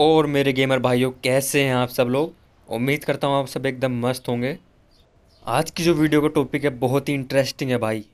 और मेरे गेमर भाइयों कैसे हैं आप सब लोग उम्मीद करता हूँ आप सब एकदम मस्त होंगे आज की जो वीडियो का टॉपिक है बहुत ही इंटरेस्टिंग है भाई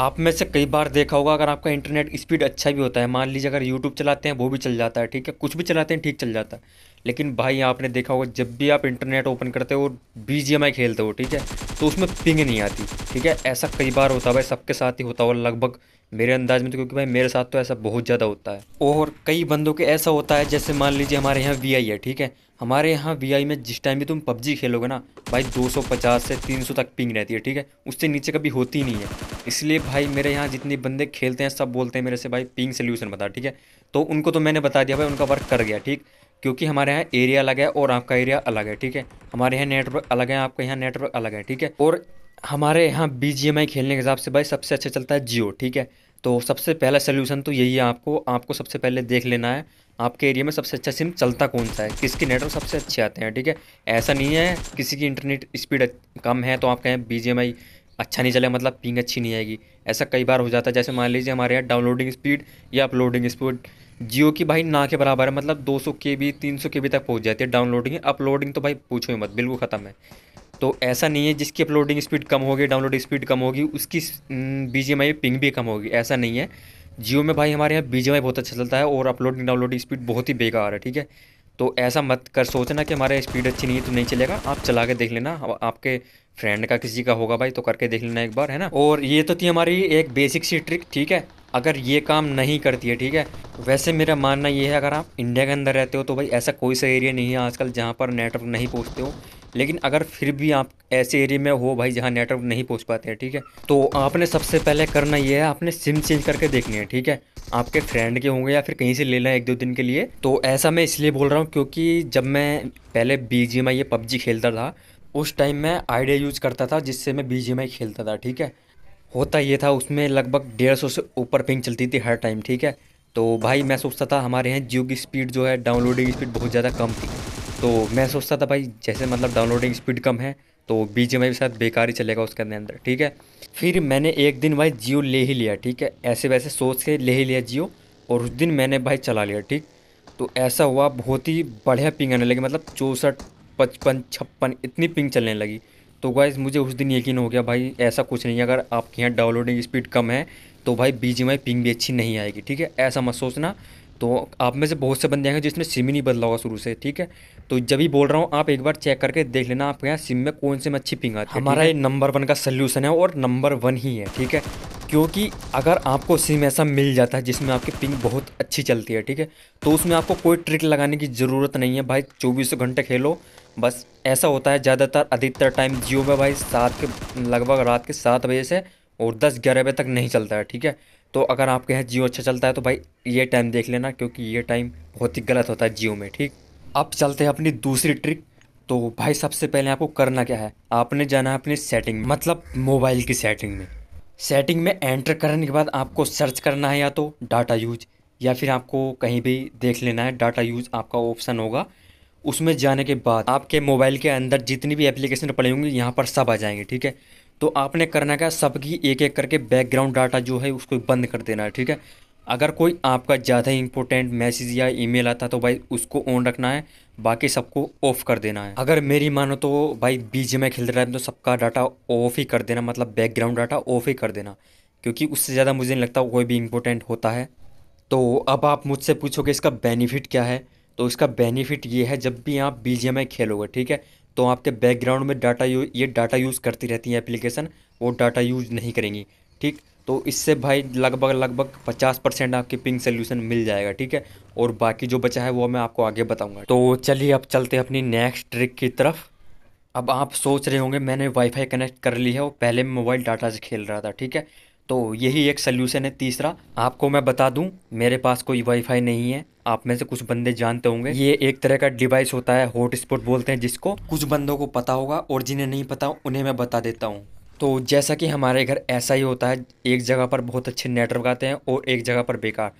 आप में से कई बार देखा होगा अगर आपका इंटरनेट स्पीड अच्छा भी होता है मान लीजिए अगर यूट्यूब चलाते हैं वो भी चल जाता है ठीक है कुछ भी चलाते हैं ठीक चल जाता है लेकिन भाई आपने देखा होगा जब भी आप इंटरनेट ओपन करते हो बी जी एम आई खेलते हो ठीक है तो उसमें पिंग नहीं आती ठीक है ऐसा कई बार होता है भाई सबके साथ ही होता हुआ लगभग मेरे अंदाज में तो क्योंकि भाई मेरे साथ तो ऐसा बहुत ज़्यादा होता है और कई बंदों के ऐसा होता है जैसे मान लीजिए हमारे यहाँ वी आई है ठीक है हमारे यहाँ वी आई में जिस टाइम भी तुम पबजी खेलोगे ना भाई 250 से 300 तक पिंग रहती है ठीक है उससे नीचे कभी होती नहीं है इसलिए भाई मेरे यहाँ जितने बंदे खेलते हैं सब बोलते हैं मेरे से भाई पिंग सोल्यूशन बता ठीक है तो उनको तो मैंने बता दिया भाई उनका वर्क कर गया ठीक क्योंकि हमारे यहाँ एरिया अलग है और आपका एरिया अलग है ठीक है हमारे यहाँ नेटवर्क अलग है आपके यहाँ नेटवर्क अलग है ठीक है और हमारे यहाँ बी खेलने के हिसाब से भाई सबसे अच्छा चलता है जियो ठीक है तो सबसे पहला सोल्यूशन तो यही है आपको आपको सबसे पहले देख लेना है आपके एरिया में सबसे अच्छा सिम चलता कौन सा है किसके नेटवर्क सबसे अच्छे आते हैं ठीक है ऐसा नहीं है किसी की इंटरनेट स्पीड कम है तो आप कहें बी अच्छा नहीं चलेगा मतलब पिंग अच्छी नहीं आएगी ऐसा कई बार हो जाता है जैसे मान लीजिए हमारे यहाँ डाउनलोडिंग स्पीड या अपलोडिंग स्पीड जियो की भाई ना के बराबर है मतलब 200 सौ के बी तीन सौ के बी तक पहुंच जाती है डाउनलोडिंग अपलोडिंग तो भाई पूछो ही मत बिल्कुल ख़त्म है तो ऐसा नहीं है जिसकी अपलोडिंग स्पीड कम होगी डाउनलोडिंग स्पीड कम होगी उसकी बी जी एम पिंग भी कम होगी ऐसा नहीं है जियो में भाई हमारे यहाँ बी जी एम बहुत अच्छा चलता है और अपलोडिंग डाउनलोडिंग स्पीड बहुत ही बेकार है ठीक है तो ऐसा मत कर सोचना कि हमारा स्पीड अच्छी नहीं है तो नहीं चलेगा आप चला के देख लेना आपके फ्रेंड का किसी का होगा भाई तो करके देख लेना एक बार है ना और ये तो थी हमारी एक बेसिक सी ट्रिक ठीक है अगर ये काम नहीं करती है ठीक है वैसे मेरा मानना ये है अगर आप इंडिया के अंदर रहते हो तो भाई ऐसा कोई सा एरिया नहीं है आजकल जहाँ पर नेटवर्क नहीं पहुँचते हो लेकिन अगर फिर भी आप ऐसे एरिया में हो भाई जहाँ नेटवर्क नहीं पहुँच पाते हैं ठीक है तो आपने सबसे पहले करना ये है आपने सिम चेंज करके देखनी है ठीक है आपके फ्रेंड के होंगे या फिर कहीं से लेना है एक दो दिन के लिए तो ऐसा मैं इसलिए बोल रहा हूँ क्योंकि जब मैं पहले बी जी ये पबजी खेलता था उस टाइम मैं आइडिया यूज़ करता था जिससे मैं बी जी खेलता था ठीक है होता ये था उसमें लगभग डेढ़ सौ से ऊपर पिंग चलती थी हर टाइम ठीक है तो भाई मैं सोचता था हमारे यहाँ जियो की स्पीड जो है डाउनलोडिंग स्पीड बहुत ज़्यादा कम थी तो मैं सोचता था भाई जैसे मतलब डाउनलोडिंग स्पीड कम है तो बी जी भी शायद बेकार ही चलेगा उसके अंदर अंदर ठीक है फिर मैंने एक दिन भाई जियो ले ही लिया ठीक है ऐसे वैसे सोच के ले ही लिया जियो और उस दिन मैंने भाई चला लिया ठीक तो ऐसा हुआ बहुत ही बढ़िया पिंग आने लगी मतलब चौंसठ पचपन छप्पन इतनी पिंग चलने लगी तो गाइज मुझे उस दिन यकीन हो गया भाई ऐसा कुछ नहीं है अगर आपके यहाँ डाउनलोडिंग स्पीड कम है तो भाई बी पिंग भी अच्छी नहीं आएगी ठीक है ऐसा मत सोचना तो आप में से बहुत से बंदे आएंगे जिसमें सिम ही नहीं बदला होगा शुरू से ठीक है तो जब भी बोल रहा हूँ आप एक बार चेक करके देख लेना आपके यहाँ सिम में कौन से में अच्छी पिंग आती है हमारा ये नंबर वन का सोल्यूशन है और नंबर वन ही है ठीक है क्योंकि अगर आपको सिम ऐसा मिल जाता है जिसमें आपकी पिंग बहुत अच्छी चलती है ठीक है तो उसमें आपको कोई ट्रिक लगाने की ज़रूरत नहीं है भाई चौबीसों घंटे खेलो बस ऐसा होता है ज़्यादातर अधिकतर टाइम जियो में भाई सात के लगभग रात के सात बजे से और दस ग्यारह बजे तक नहीं चलता है ठीक है तो अगर आपके यहाँ जियो अच्छा चलता है तो भाई ये टाइम देख लेना क्योंकि ये टाइम बहुत ही गलत होता है जियो में ठीक अब चलते हैं अपनी दूसरी ट्रिक तो भाई सबसे पहले आपको करना क्या है आपने जाना है अपनी सेटिंग मतलब मोबाइल की सेटिंग में सेटिंग में एंटर करने के बाद आपको सर्च करना है या तो डाटा यूज या फिर आपको कहीं भी देख लेना है डाटा यूज आपका ऑप्शन होगा उसमें जाने के बाद आपके मोबाइल के अंदर जितनी भी एप्लीकेशन पड़े होंगी यहाँ पर सब आ जाएंगे ठीक है तो आपने करना क्या सबकी एक एक करके बैकग्राउंड डाटा जो है उसको बंद कर देना है ठीक है अगर कोई आपका ज़्यादा इंपॉर्टेंट मैसेज या ईमेल आता है तो भाई उसको ऑन रखना है बाकी सबको ऑफ कर देना है अगर मेरी मानो तो भाई बीच में खेलते टाइम तो सबका डाटा ऑफ ही कर देना मतलब बैकग्राउंड डाटा ऑफ ही कर देना क्योंकि उससे ज़्यादा मुझे नहीं लगता कोई भी इम्पोर्टेंट होता है तो अब आप मुझसे पूछोगे इसका बेनिफिट क्या है तो इसका बेनिफिट ये है जब भी आप बी खेलोगे ठीक है तो आपके बैकग्राउंड में डाटा यू ये डाटा यूज़ करती रहती है एप्लीकेशन वो डाटा यूज नहीं करेंगी ठीक तो इससे भाई लगभग लगभग 50 परसेंट आपकी पिंग सोल्यूशन मिल जाएगा ठीक है और बाकी जो बचा है वो मैं आपको आगे बताऊँगा तो चलिए अब चलते हैं अपनी नेक्स्ट ट्रिक की तरफ अब आप सोच रहे होंगे मैंने वाईफाई कनेक्ट कर ली है और पहले मोबाइल डाटा से खेल रहा था ठीक है तो यही एक सल्यूशन है तीसरा आपको मैं बता दूं मेरे पास कोई वाईफाई नहीं है आप में से कुछ बंदे जानते होंगे ये एक तरह का डिवाइस होता है हॉटस्पॉट बोलते हैं जिसको कुछ बंदों को पता होगा और जिन्हें नहीं पता उन्हें मैं बता देता हूँ तो जैसा कि हमारे घर ऐसा ही होता है एक जगह पर बहुत अच्छे नेटवर्क आते हैं और एक जगह पर बेकार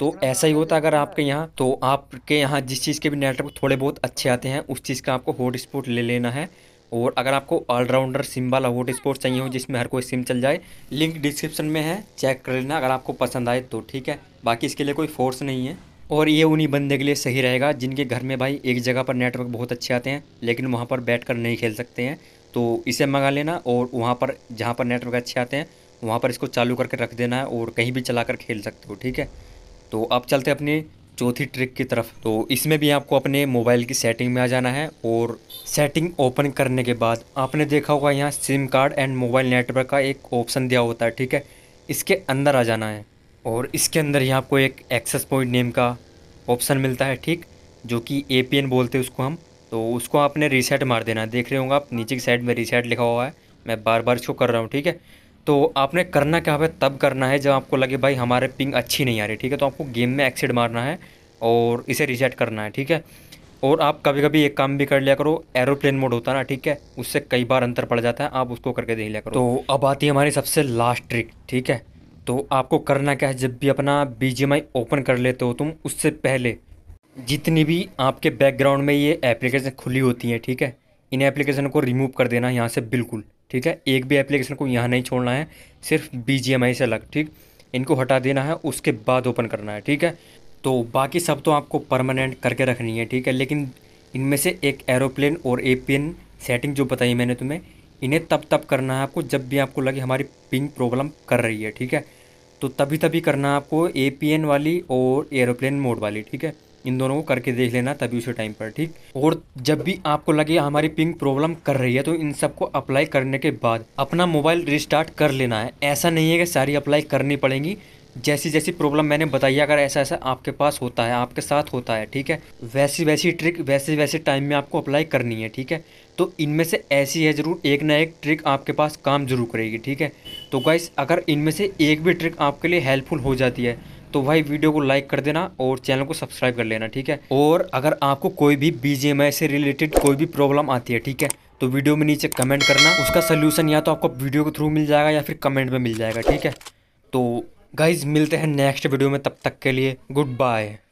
तो ऐसा ही होता है अगर आपके यहाँ तो आपके यहाँ जिस चीज़ के भी नेटवर्क थोड़े बहुत अच्छे आते हैं उस चीज़ का आपको हॉटस्पॉट ले लेना है और अगर आपको ऑलराउंडर सिम वाला वोट स्पोर्ट्स चाहिए हो जिसमें हर कोई सिम चल जाए लिंक डिस्क्रिप्शन में है चेक कर लेना अगर आपको पसंद आए तो ठीक है बाकी इसके लिए कोई फोर्स नहीं है और ये उन्हीं बंदे के लिए सही रहेगा जिनके घर में भाई एक जगह पर नेटवर्क बहुत अच्छे आते हैं लेकिन वहाँ पर बैठ कर नहीं खेल सकते हैं तो इसे मंगा लेना और वहाँ पर जहाँ पर नेटवर्क अच्छे आते हैं वहाँ पर इसको चालू करके रख देना है और कहीं भी चला कर खेल सकते हो ठीक है तो आप चलते अपनी चौथी ट्रिक की तरफ तो इसमें भी आपको अपने मोबाइल की सेटिंग में आ जाना है और सेटिंग ओपन करने के बाद आपने देखा होगा यहाँ sim card and mobile network का एक ऑप्शन दिया होता है ठीक है इसके अंदर आ जाना है और इसके अंदर ही आपको एक एक्सेस पॉइंट नेम का ऑप्शन मिलता है ठीक जो कि ए बोलते हैं उसको हम तो उसको आपने रीसेट मार देना देख रहे होंगे आप नीचे की साइड में रीसेट लिखा हुआ है मैं बार बार इसको कर रहा हूँ ठीक है तो आपने करना क्या है तब करना है जब आपको लगे भाई हमारे पिंग अच्छी नहीं आ रही ठीक है तो आपको गेम में एक्सिड मारना है और इसे रिसेट करना है ठीक है और आप कभी कभी एक काम भी कर लिया करो एरोप्लेन मोड होता है ना ठीक है उससे कई बार अंतर पड़ जाता है आप उसको करके देख लिया करो तो अब आती है हमारी सबसे लास्ट ट्रिक ठीक है तो आपको करना क्या है जब भी अपना बी ओपन कर लेते हो तुम उससे पहले जितनी भी आपके बैकग्राउंड में ये एप्लीकेशन खुली होती हैं ठीक है इन एप्लीकेशन को रिमूव कर देना यहाँ से बिल्कुल ठीक है एक भी एप्लीकेशन को यहाँ नहीं छोड़ना है सिर्फ बी से अलग ठीक इनको हटा देना है उसके बाद ओपन करना है ठीक है तो बाकी सब तो आपको परमानेंट करके रखनी है ठीक है लेकिन इनमें से एक एरोप्लेन और एपियन सेटिंग जो बताई मैंने तुम्हें इन्हें तब तब करना है आपको जब भी आपको लगे हमारी पिंग प्रॉब्लम कर रही है ठीक है तो तभी तभी करना है आपको ए वाली और एरोप्लेन मोड वाली ठीक है इन दोनों को करके देख लेना तभी उसी टाइम पर ठीक और जब भी आपको लगे हमारी पिंग प्रॉब्लम कर रही है तो इन सबको अप्लाई करने के बाद अपना मोबाइल रिस्टार्ट कर लेना है ऐसा नहीं है कि सारी अप्लाई करनी पड़ेगी जैसी जैसी प्रॉब्लम मैंने बताई अगर ऐसा ऐसा आपके पास होता है आपके साथ होता है ठीक है वैसी वैसी ट्रिक वैसे वैसे टाइम में आपको अप्लाई करनी है ठीक है तो इनमें से ऐसी है ज़रूर एक ना एक ट्रिक आपके पास काम जरूर करेगी ठीक है तो गाइस अगर इनमें से एक भी ट्रिक आपके लिए हेल्पफुल हो जाती है तो भाई वीडियो को लाइक कर देना और चैनल को सब्सक्राइब कर लेना ठीक है और अगर आपको कोई भी बीजेएमआई से रिलेटेड कोई भी प्रॉब्लम आती है ठीक है तो वीडियो में नीचे कमेंट करना उसका सोल्यूशन या तो आपको वीडियो के थ्रू मिल जाएगा या फिर कमेंट में मिल जाएगा ठीक है तो गाइज मिलते हैं नेक्स्ट वीडियो में तब तक के लिए गुड बाय